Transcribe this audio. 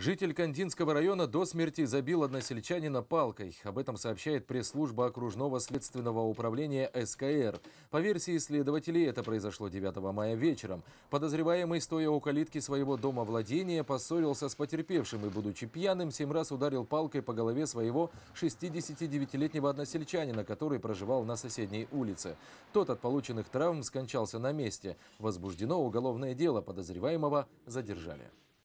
Житель Кандинского района до смерти забил односельчанина палкой. Об этом сообщает пресс-служба окружного следственного управления СКР. По версии следователей, это произошло 9 мая вечером. Подозреваемый, стоя у калитки своего дома владения, поссорился с потерпевшим и, будучи пьяным, семь раз ударил палкой по голове своего 69-летнего односельчанина, который проживал на соседней улице. Тот от полученных травм скончался на месте. Возбуждено уголовное дело. Подозреваемого задержали.